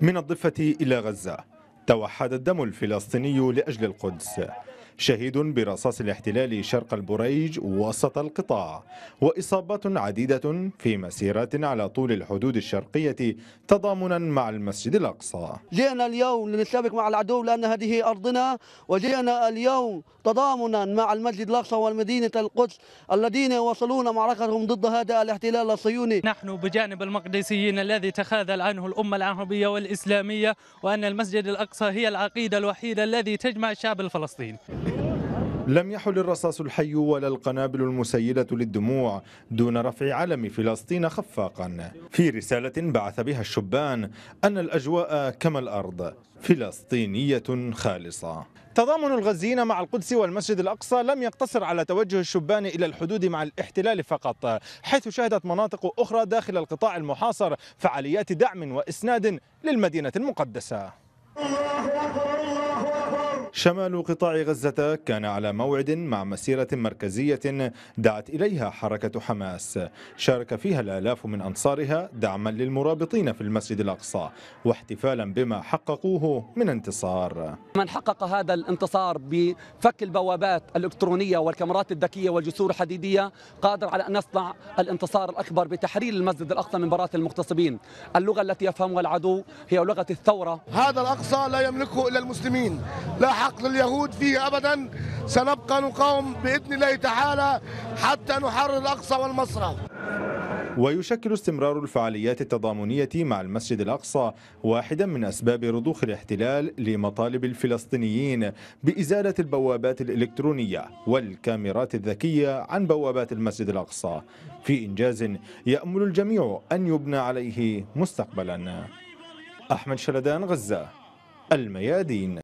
من الضفة إلى غزة توحد الدم الفلسطيني لأجل القدس شهيد برصاص الاحتلال شرق البريج وسط القطاع وإصابات عديدة في مسيرات على طول الحدود الشرقية تضامنا مع المسجد الأقصى جئنا اليوم لنتشابك مع العدو لأن هذه أرضنا وجئنا اليوم تضامنا مع المسجد الأقصى والمدينة القدس الذين وصلون معركتهم ضد هذا الاحتلال الصهيوني نحن بجانب المقدسيين الذي تخاذل عنه الأمة العربية والإسلامية وأن المسجد الأقصى هي العقيدة الوحيدة الذي تجمع الشعب الفلسطيني لم يحل الرصاص الحي ولا القنابل المسيلة للدموع دون رفع علم فلسطين خفاقا في رسالة بعث بها الشبان أن الأجواء كما الأرض فلسطينية خالصة تضامن الغزيين مع القدس والمسجد الأقصى لم يقتصر على توجه الشبان إلى الحدود مع الاحتلال فقط حيث شهدت مناطق أخرى داخل القطاع المحاصر فعاليات دعم وإسناد للمدينة المقدسة شمال قطاع غزة كان على موعد مع مسيرة مركزية دعت إليها حركة حماس شارك فيها الآلاف من أنصارها دعما للمرابطين في المسجد الأقصى واحتفالا بما حققوه من انتصار من حقق هذا الانتصار بفك البوابات الإلكترونية والكاميرات الذكية والجسور الحديدية قادر على أن يصنع الانتصار الأكبر بتحرير المسجد الأقصى من براثن المغتصبين اللغة التي يفهمها العدو هي لغة الثورة هذا الأقصى لا يملكه إلا المسلمين لا حق لليهود فيه أبدا سنبقى نقاوم بإذن الله تعالى حتى نحرر الأقصى والمصرى ويشكل استمرار الفعاليات التضامنية مع المسجد الأقصى واحدا من أسباب رضوخ الاحتلال لمطالب الفلسطينيين بإزالة البوابات الإلكترونية والكاميرات الذكية عن بوابات المسجد الأقصى في إنجاز يأمل الجميع أن يبنى عليه مستقبلا أحمد شلدان غزة الميادين